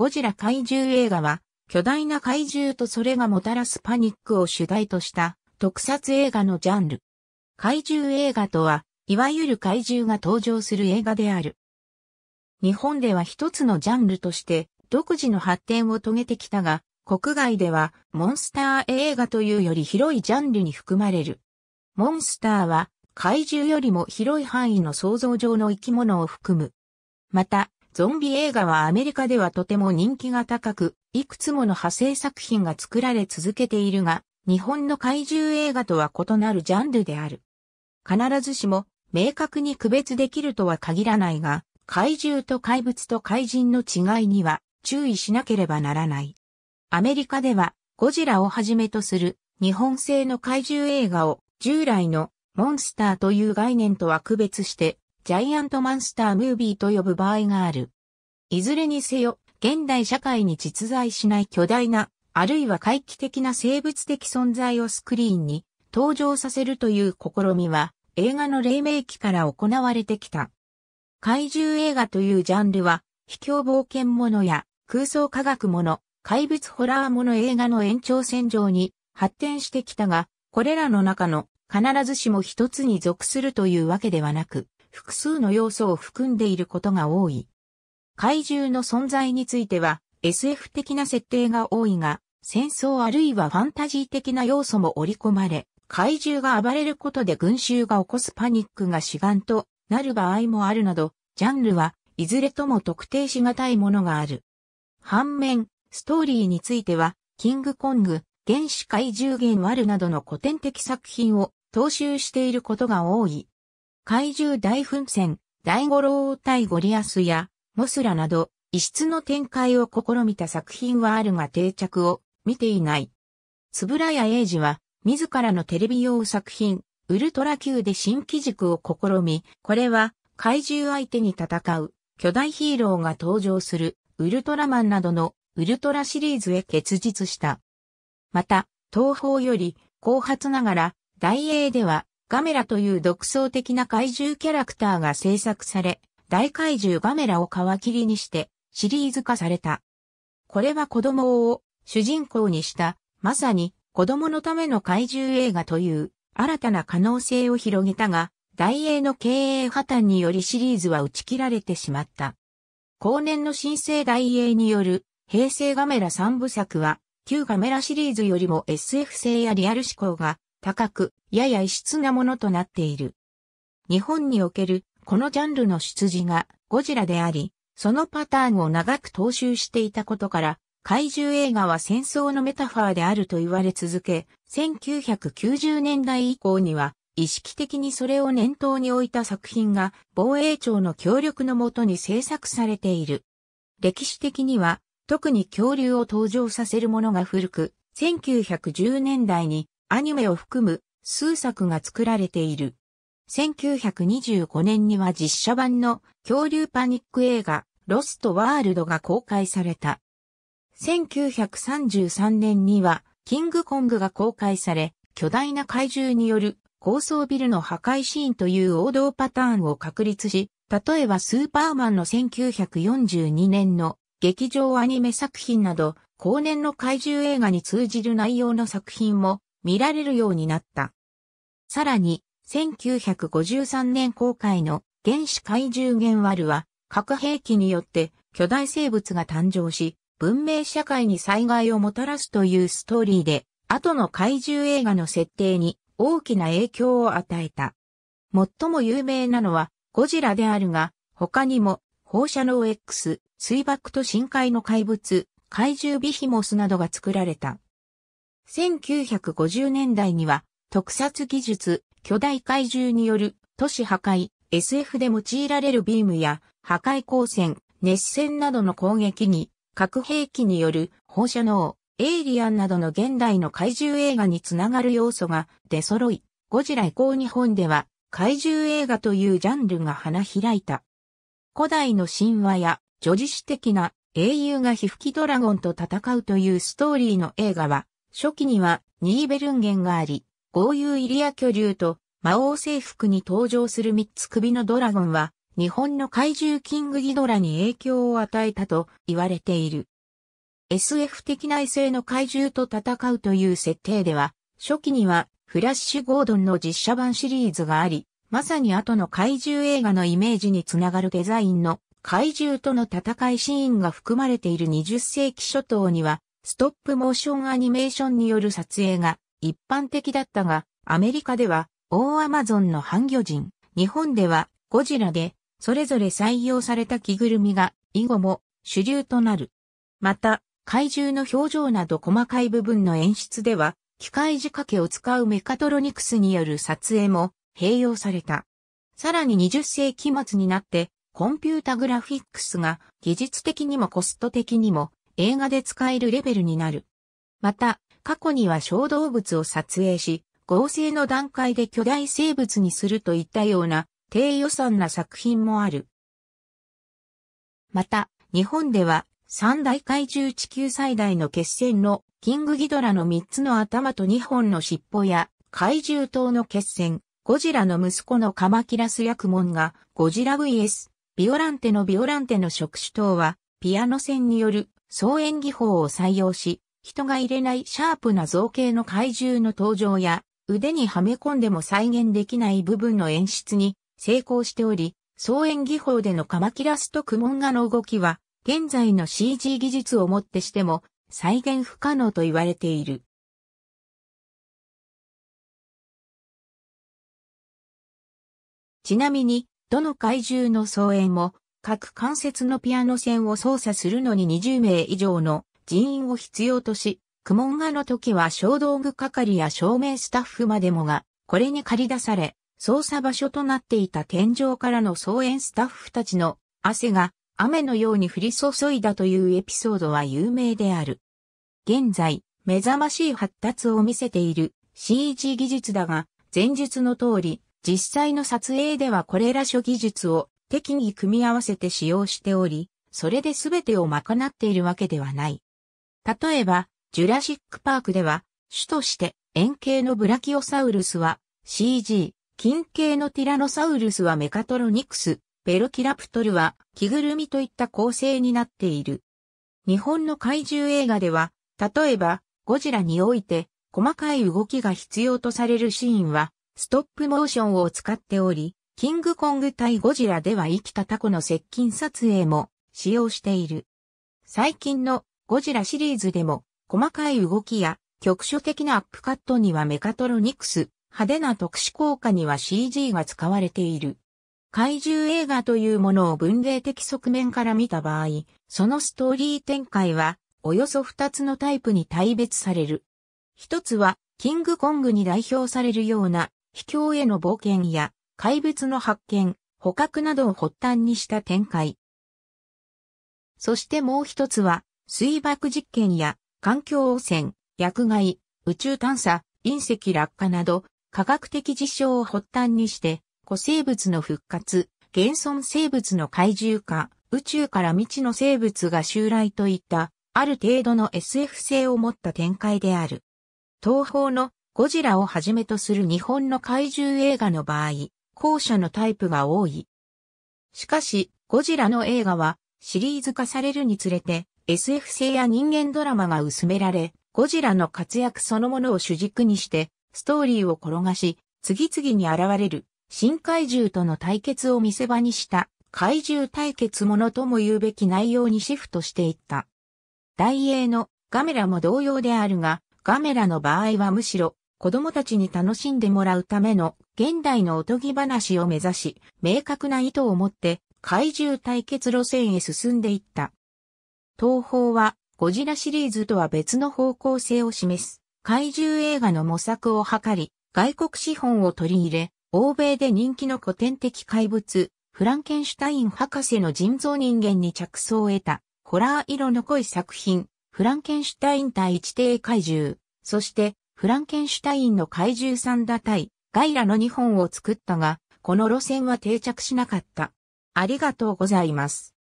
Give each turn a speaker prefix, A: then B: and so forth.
A: ゴジラ怪獣映画は、巨大な怪獣とそれがもたらすパニックを主題とした特撮映画のジャンル。怪獣映画とは、いわゆる怪獣が登場する映画である。日本では一つのジャンルとして独自の発展を遂げてきたが、国外ではモンスター映画というより広いジャンルに含まれる。モンスターは怪獣よりも広い範囲の想像上の生き物を含む。また、ゾンビ映画はアメリカではとても人気が高く、いくつもの派生作品が作られ続けているが、日本の怪獣映画とは異なるジャンルである。必ずしも明確に区別できるとは限らないが、怪獣と怪物と怪人の違いには注意しなければならない。アメリカではゴジラをはじめとする日本製の怪獣映画を従来のモンスターという概念とは区別してジャイアントマンスタームービーと呼ぶ場合がある。いずれにせよ、現代社会に実在しない巨大な、あるいは怪奇的な生物的存在をスクリーンに登場させるという試みは、映画の黎明期から行われてきた。怪獣映画というジャンルは、卑怯冒険者や空想科学者、怪物ホラー者映画の延長線上に発展してきたが、これらの中の必ずしも一つに属するというわけではなく、複数の要素を含んでいることが多い。怪獣の存在については SF 的な設定が多いが、戦争あるいはファンタジー的な要素も織り込まれ、怪獣が暴れることで群衆が起こすパニックが主眼となる場合もあるなど、ジャンルはいずれとも特定しがたいものがある。反面、ストーリーについては、キングコング、原始怪獣ゲンワルなどの古典的作品を踏襲していることが多い。怪獣大噴戦、大五郎対ゴリアスや、モスラなど、異質の展開を試みた作品はあるが定着を見ていない。つぶらや英二は、自らのテレビ用作品、ウルトラ級で新機軸を試み、これは、怪獣相手に戦う、巨大ヒーローが登場する、ウルトラマンなどの、ウルトラシリーズへ結実した。また、東方より、後発ながら、大英では、ガメラという独創的な怪獣キャラクターが制作され、大怪獣ガメラを皮切りにしてシリーズ化された。これは子供を主人公にした、まさに子供のための怪獣映画という新たな可能性を広げたが、大英の経営破綻によりシリーズは打ち切られてしまった。後年の新生大英による平成ガメラ3部作は、旧ガメラシリーズよりも SF 性やリアル思考が高く、やや異質なものとなっている。日本におけるこのジャンルの出自がゴジラであり、そのパターンを長く踏襲していたことから、怪獣映画は戦争のメタファーであると言われ続け、1990年代以降には意識的にそれを念頭に置いた作品が防衛庁の協力のもとに制作されている。歴史的には特に恐竜を登場させるものが古く、1910年代にアニメを含む数作が作られている。1925年には実写版の恐竜パニック映画ロストワールドが公開された。1933年にはキングコングが公開され、巨大な怪獣による高層ビルの破壊シーンという王道パターンを確立し、例えばスーパーマンの1942年の劇場アニメ作品など、後年の怪獣映画に通じる内容の作品も見られるようになった。さらに、1953年公開の原始怪獣ワルは、核兵器によって巨大生物が誕生し、文明社会に災害をもたらすというストーリーで、後の怪獣映画の設定に大きな影響を与えた。最も有名なのはゴジラであるが、他にも放射能 X、水爆と深海の怪物、怪獣ビヒモスなどが作られた。1950年代には特撮技術、巨大怪獣による都市破壊、SF で用いられるビームや破壊光線、熱線などの攻撃に核兵器による放射能、エイリアンなどの現代の怪獣映画につながる要素が出揃い、ゴジラ以降日本では怪獣映画というジャンルが花開いた。古代の神話や女子史的な英雄が皮吹きドラゴンと戦うというストーリーの映画は初期にはニーベルンゲンがあり、豪遊イリア巨竜と魔王征服に登場する三つ首のドラゴンは、日本の怪獣キングギドラに影響を与えたと言われている。SF 的内政の怪獣と戦うという設定では、初期にはフラッシュ・ゴードンの実写版シリーズがあり、まさに後の怪獣映画のイメージにつながるデザインの怪獣との戦いシーンが含まれている20世紀初頭には、ストップモーションアニメーションによる撮影が一般的だったが、アメリカでは、大アマゾンの半魚人、日本ではゴジラで、それぞれ採用された着ぐるみが、以後も主流となる。また、怪獣の表情など細かい部分の演出では、機械仕掛けを使うメカトロニクスによる撮影も併用された。さらに20世紀末になって、コンピュータグラフィックスが技術的にもコスト的にも映画で使えるレベルになる。また、過去には小動物を撮影し、合成の段階で巨大生物にするといったような低予算な作品もある。また、日本では三大怪獣地球最大の決戦のキングギドラの3つの頭と2本の尻尾や怪獣島の決戦、ゴジラの息子のカマキラス役門がゴジラ VS ビオランテのビオランテの触手島はピアノ戦による総演技法を採用し、人が入れないシャープな造形の怪獣の登場や、腕にはめ込んでも再現できない部分の演出に成功しており、総演技法でのカマキラスとクモンガの動きは、現在の CG 技術をもってしても再現不可能と言われている。ちなみに、どの怪獣の総演も各関節のピアノ線を操作するのに20名以上の人員を必要とし、苦問画の時は小道具係や照明スタッフまでもが、これに駆り出され、操作場所となっていた天井からの操演スタッフたちの汗が雨のように降り注いだというエピソードは有名である。現在、目覚ましい発達を見せている CG 技術だが、前述の通り、実際の撮影ではこれら諸技術を適宜組み合わせて使用しており、それで全てを賄っているわけではない。例えば、ジュラシックパークでは、種として円形のブラキオサウルスは CG、近形のティラノサウルスはメカトロニクス、ベロキラプトルは着ぐるみといった構成になっている。日本の怪獣映画では、例えば、ゴジラにおいて、細かい動きが必要とされるシーンは、ストップモーションを使っており、キングコング対ゴジラでは生きたタコの接近撮影も使用している。最近のゴジラシリーズでも細かい動きや局所的なアップカットにはメカトロニクス、派手な特殊効果には CG が使われている。怪獣映画というものを文芸的側面から見た場合、そのストーリー展開はおよそ2つのタイプに大別される。1つはキングコングに代表されるような秘境への冒険や怪物の発見、捕獲などを発端にした展開。そしてもう一つは、水爆実験や環境汚染、薬害、宇宙探査、隕石落下など、科学的事象を発端にして、古生物の復活、現存生物の怪獣化、宇宙から未知の生物が襲来といった、ある程度の SF 性を持った展開である。東方のゴジラをはじめとする日本の怪獣映画の場合、後者のタイプが多い。しかし、ゴジラの映画はシリーズ化されるにつれて SF 性や人間ドラマが薄められ、ゴジラの活躍そのものを主軸にして、ストーリーを転がし、次々に現れる新怪獣との対決を見せ場にした怪獣対決ものとも言うべき内容にシフトしていった。大英のガメラも同様であるが、ガメラの場合はむしろ子供たちに楽しんでもらうための現代のおとぎ話を目指し、明確な意図を持って怪獣対決路線へ進んでいった。東宝はゴジラシリーズとは別の方向性を示す怪獣映画の模索を図り、外国資本を取り入れ、欧米で人気の古典的怪物、フランケンシュタイン博士の人造人間に着想を得た、ホラー色の濃い作品、フランケンシュタイン対一定怪獣、そしてフランケンシュタインの怪獣サンダ対ガイラの2本を作ったが、この路線は定着しなかった。ありがとうございます。